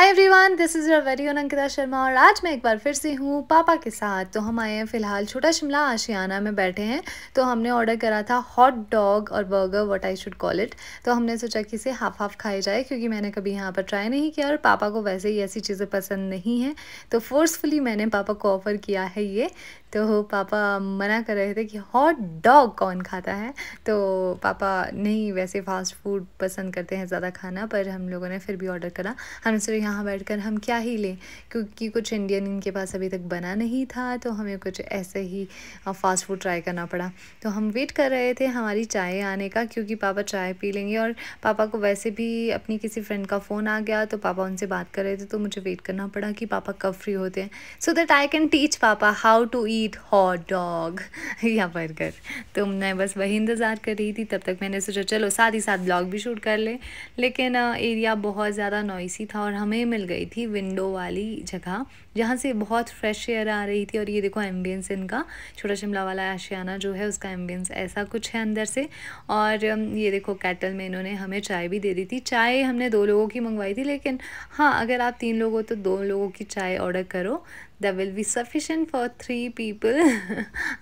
hi everyone this is your very own Ankita Sharma और आज मैं एक बार फिर से हूँ पापा के साथ तो हम आए हैं फ़िलहाल छोटा शिमला आशियाना में बैठे हैं तो हमने ऑर्डर करा था हॉट डॉग और burger what I should call it तो हमने सोचा कि इसे हाफ हाफ खाई जाए क्योंकि मैंने कभी यहाँ पर ट्राई नहीं किया और पापा को वैसे ही ऐसी चीज़ें पसंद नहीं हैं तो फोर्सफुली मैंने पापा को ऑफ़र किया है ये तो पापा मना कर रहे थे कि हॉट डॉग कौन खाता है तो पापा नहीं वैसे फास्ट फूड पसंद करते हैं ज़्यादा खाना पर हम लोगों ने फिर भी ऑर्डर करा हमने सिर्फ यहाँ बैठकर हम क्या ही लें क्योंकि कुछ इंडियन इनके पास अभी तक बना नहीं था तो हमें कुछ ऐसे ही फ़ास्ट फूड ट्राई करना पड़ा तो हम वेट कर रहे थे हमारी चाय आने का क्योंकि पापा चाय पी लेंगे और पापा को वैसे भी अपनी किसी फ्रेंड का फ़ोन आ गया तो पापा उनसे बात कर रहे थे तो मुझे वेट करना पड़ा कि पापा कब फ्री होते हैं so that I can teach पापा how to eat hot dog या बर्गर तो मैं बस वही इंतज़ार कर रही थी तब तक मैंने सोचा चलो साथ ही साथ ब्लॉग भी शूट कर ले लेकिन एरिया बहुत ज़्यादा नॉइसी था और हम हमें मिल गई थी विंडो वाली जगह जहाँ से बहुत फ्रेश एयर आ रही थी और ये देखो एम्बियंस इनका छोटा शिमला वाला आशियाना जो है उसका एम्बियंस ऐसा कुछ है अंदर से और ये देखो कैटल में इन्होंने हमें चाय भी दे दी थी चाय हमने दो लोगों की मंगवाई थी लेकिन हाँ अगर आप तीन लोग हो तो दो लोगों की चाय ऑर्डर करो that will be sufficient for three people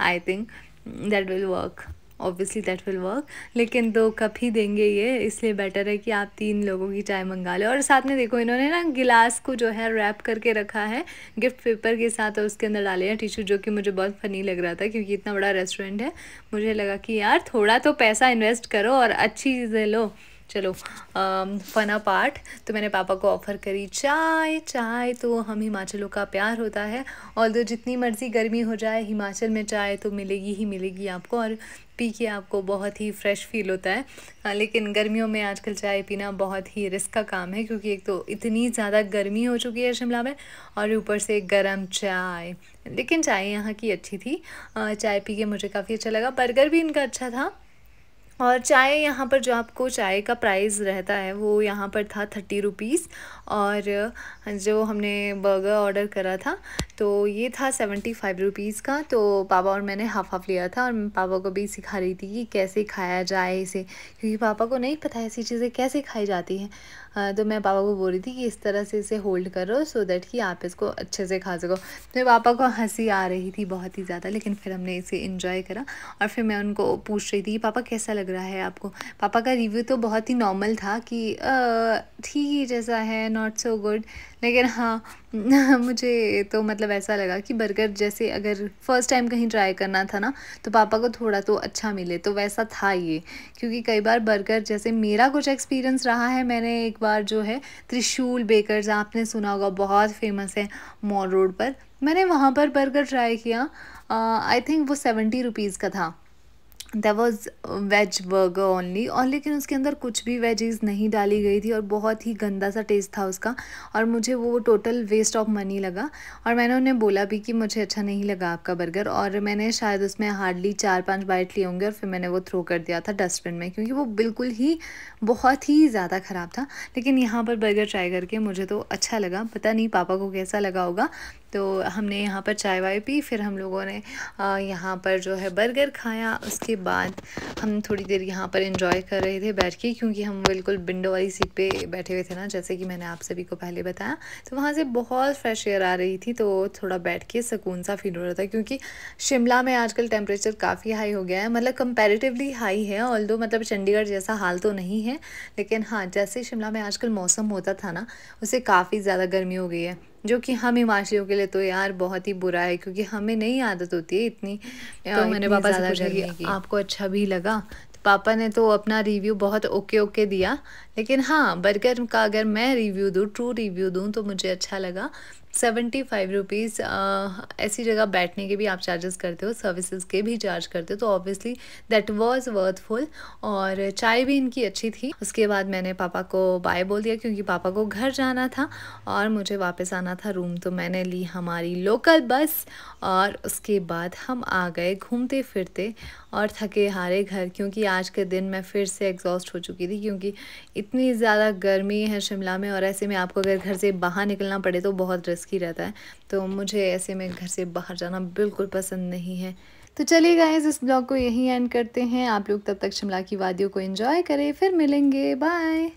I think that will work obviously that will work लेकिन दो कप ही देंगे ये इसलिए बेटर है कि आप तीन लोगों की चाय मंगा लो और साथ में देखो इन्होंने ना गिलास को जो है रैप करके रखा है गिफ्ट पेपर के साथ और उसके अंदर डाले हैं टिशू जो कि मुझे बहुत फ़नी लग रहा था क्योंकि इतना बड़ा रेस्टोरेंट है मुझे लगा कि यार थोड़ा तो पैसा इन्वेस्ट करो और अच्छी चीज़ें लो चलो फना पार्ट तो मैंने पापा को ऑफ़र करी चाय चाय तो हम हिमाचलों का प्यार होता है और तो जितनी मर्ज़ी गर्मी हो जाए हिमाचल में चाय तो मिलेगी ही मिलेगी आपको और पी के आपको बहुत ही फ्रेश फील होता है लेकिन गर्मियों में आजकल चाय पीना बहुत ही रिस्क का काम है क्योंकि एक तो इतनी ज़्यादा गर्मी हो चुकी है शिमला में और ऊपर से गर्म चाय लेकिन चाय यहाँ की अच्छी थी चाय पी के मुझे काफ़ी अच्छा लगा बर्गर भी इनका अच्छा था और चाय यहाँ पर जो आपको चाय का प्राइस रहता है वो यहाँ पर था थर्टी रुपीज़ और जो हमने बर्गर ऑर्डर करा था तो ये था सेवेंटी फाइव रुपीज़ का तो पापा और मैंने हाफ हाफ लिया था और मैं पापा को भी सिखा रही थी कि कैसे खाया जाए इसे क्योंकि पापा को नहीं पता ऐसी चीज़ें कैसे खाई जाती हैं हाँ, तो मैं पापा को बोल रही थी कि इस तरह से इसे होल्ड करो सो दैट कि आप इसको अच्छे से खा सको तो पापा को हंसी आ रही थी बहुत ही ज़्यादा लेकिन फिर हमने इसे इन्जॉय करा और फिर मैं उनको पूछ रही थी कि पापा कैसा लग रहा है आपको पापा का रिव्यू तो बहुत ही नॉर्मल था कि ठीक ही जैसा है नॉट सो गुड लेकिन हाँ मुझे तो मतलब ऐसा लगा कि बर्गर जैसे अगर फर्स्ट टाइम कहीं ट्राई करना था ना तो पापा को थोड़ा तो अच्छा मिले तो वैसा था ये क्योंकि कई बार बर्गर जैसे मेरा कुछ एक्सपीरियंस रहा है मैंने एक बार जो है त्रिशूल बेकर्स आपने सुना होगा बहुत फेमस है मॉल रोड पर मैंने वहाँ पर बर्गर ट्राई किया आई थिंक वो सेवेंटी रुपीज़ का था दै वॉज वेज बर्गर ओनली और लेकिन उसके अंदर कुछ भी वेजीज़ नहीं डाली गई थी और बहुत ही गंदा सा टेस्ट था उसका और मुझे वो टोटल वेस्ट ऑफ मनी लगा और मैंने उन्हें बोला भी कि मुझे अच्छा नहीं लगा आपका बर्गर और मैंने शायद उसमें हार्डली चार पांच बाइट लिए होंगे और फिर मैंने वो थ्रो कर दिया था डस्टबिन में क्योंकि वो बिल्कुल ही बहुत ही ज़्यादा ख़राब था लेकिन यहाँ पर बर्गर ट्राई करके मुझे तो अच्छा लगा पता नहीं पापा को कैसा लगा होगा तो हमने यहाँ पर चाय वाय पी फिर हम लोगों ने यहाँ पर जो है बर्गर खाया उसके बाद हम थोड़ी देर यहाँ पर इंजॉय कर रहे थे बैठ के क्योंकि हम बिल्कुल विंडो वाली सीट पे बैठे हुए थे ना जैसे कि मैंने आप सभी को पहले बताया तो वहाँ से बहुत फ्रेश एयर आ रही थी तो थोड़ा बैठ के सुकून सा फील हो रहा था क्योंकि शिमला में आजकल टेम्परेचर काफ़ी हाई हो गया है मतलब कंपेरेटिवली हाई है ऑल मतलब चंडीगढ़ जैसा हाल तो नहीं है लेकिन हाँ जैसे शिमला में आजकल मौसम होता था ना उसे काफ़ी ज़्यादा गर्मी हो गई है जो कि हम हिमाचलियों के लिए तो यार बहुत ही बुरा है क्योंकि हमें नहीं आदत होती है इतनी तो मैंने पापा से पूछा कि आपको अच्छा भी लगा तो पापा ने तो अपना रिव्यू बहुत ओके ओके दिया लेकिन हाँ बर्गर का अगर मैं रिव्यू दूँ ट्रू रिव्यू दूँ तो मुझे अच्छा लगा सेवेंटी फाइव रुपीज़ ऐसी जगह बैठने के भी आप चार्जेस करते हो सर्विसेज के भी चार्ज करते हो तो ऑब्वियसली दैट वाज वर्थफुल और चाय भी इनकी अच्छी थी उसके बाद मैंने पापा को बाय बोल दिया क्योंकि पापा को घर जाना था और मुझे वापस आना था रूम तो मैंने ली हमारी लोकल बस और उसके बाद हम आ गए घूमते फिरते और थके हारे घर क्योंकि आज के दिन मैं फिर से एग्जॉस्ट हो चुकी थी क्योंकि इतनी ज़्यादा गर्मी है शिमला में और ऐसे में आपको अगर घर से बाहर निकलना पड़े तो बहुत रिस्क ही रहता है तो मुझे ऐसे में घर से बाहर जाना बिल्कुल पसंद नहीं है तो चलिए गाइज इस ब्लॉग को यहीं एंड करते हैं आप लोग तब तक शिमला की वादियों को एंजॉय करें फिर मिलेंगे बाय